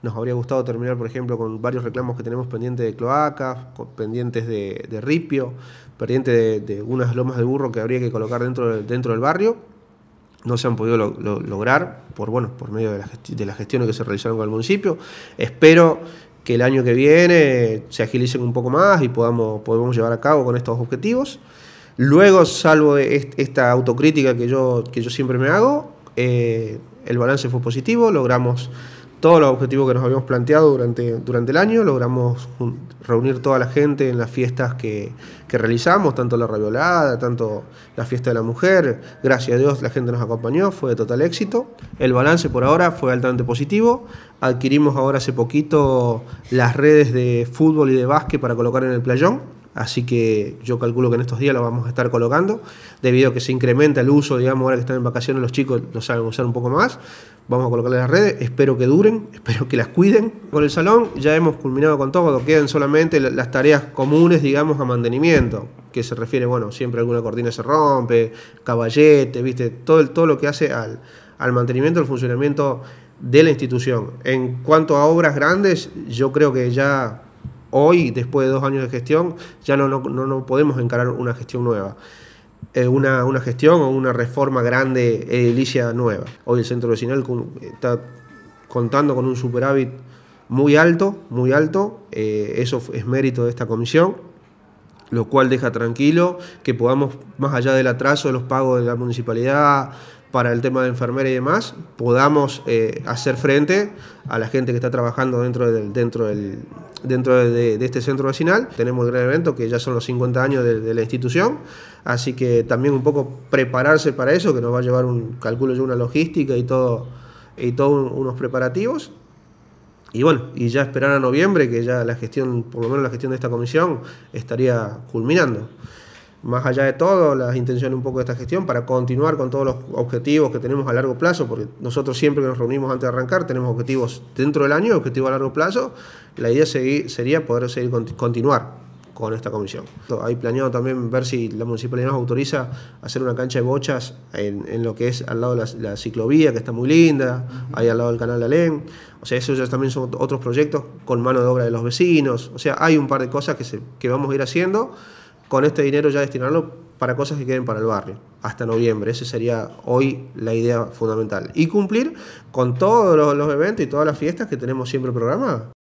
Nos habría gustado terminar, por ejemplo, con varios reclamos que tenemos pendientes de cloacas, pendientes de, ripio, pendientes de, unas lomas de burro que habría que colocar dentro, dentro del barrio. No se han podido lograr por, bueno, por medio de, la de las gestiones que se realizaron con el municipio. Espero que el año que viene se agilicen un poco más y podamos, llevar a cabo con estos objetivos. Luego, salvo de esta autocrítica que yo, que yo siempre me hago, eh, el balance fue positivo, logramos todos los objetivos que nos habíamos planteado durante, durante el año, logramos reunir toda la gente en las fiestas que, que, realizamos, tanto la raviolada, tanto la fiesta de la mujer, gracias a Dios la gente nos acompañó, fue de total éxito. El balance por ahora fue altamente positivo, adquirimos ahora hace poquito las redes de fútbol y de básquet para colocar en el playón, Así que yo calculo que en estos días lo vamos a estar colocando, debido a que se incrementa el uso, digamos, ahora que están en vacaciones los chicos lo saben usar un poco más. Vamos a colocarle las redes, espero que duren, espero que las cuiden. Con el salón ya hemos culminado con todo, quedan solamente las tareas comunes, digamos, a mantenimiento, que se refiere, bueno, siempre alguna cortina se rompe, caballete, viste, todo, todo lo que hace al, al mantenimiento, al funcionamiento de la institución. En cuanto a obras grandes, yo creo que ya hoy, después de dos años de gestión, ya no, podemos encarar una gestión nueva. Eh, una, una, gestión o una reforma grande eh, edilicia nueva. Hoy el centro vecinal está contando con un superávit muy alto, muy alto, eh, eso es mérito de esta comisión, lo cual deja tranquilo que podamos, más allá del atraso de los pagos de la municipalidad para el tema de enfermera y demás, podamos hacer frente a la gente que está trabajando dentro del, dentro del, dentro de, este centro vecinal. Tenemos el gran evento que ya son los 50 años de, la institución, así que también un poco prepararse para eso, que nos va a llevar un cálculo de una logística y todo y todos unos preparativos. Y bueno, y ya esperar a noviembre que ya la gestión, por lo menos la gestión de esta comisión estaría culminando más allá de todo, las intenciones un poco de esta gestión para continuar con todos los objetivos que tenemos a largo plazo, porque nosotros siempre que nos reunimos antes de arrancar tenemos objetivos dentro del año, objetivos a largo plazo, la idea sería poder seguir continuar con esta comisión. Hay planeado también ver si la municipalidad nos autoriza hacer una cancha de bochas en, lo que es al lado de la, ciclovía, que está muy linda, ahí al lado del canal de Alén. O sea, esos ya también son otros proyectos con mano de obra de los vecinos. O sea, hay un par de cosas que, que vamos a ir haciendo con este dinero ya destinarlo para cosas que queden para el barrio hasta noviembre. Esa sería hoy la idea fundamental. Y cumplir con todos los, eventos y todas las fiestas que tenemos siempre programadas.